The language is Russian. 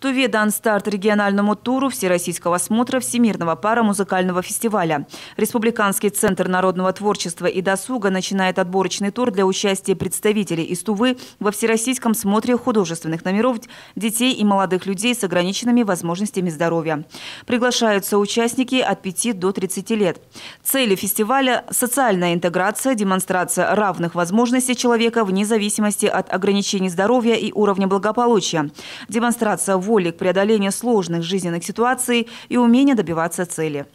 Туве дан старт региональному туру Всероссийского смотра Всемирного пара музыкального фестиваля. Республиканский центр народного творчества и досуга начинает отборочный тур для участия представителей из Тувы во Всероссийском смотре художественных номеров детей и молодых людей с ограниченными возможностями здоровья. Приглашаются участники от 5 до 30 лет. Цели фестиваля – социальная интеграция, демонстрация равных возможностей человека вне зависимости от ограничений здоровья и уровня благополучия, демонстрация в воли к преодолению сложных жизненных ситуаций и умение добиваться цели.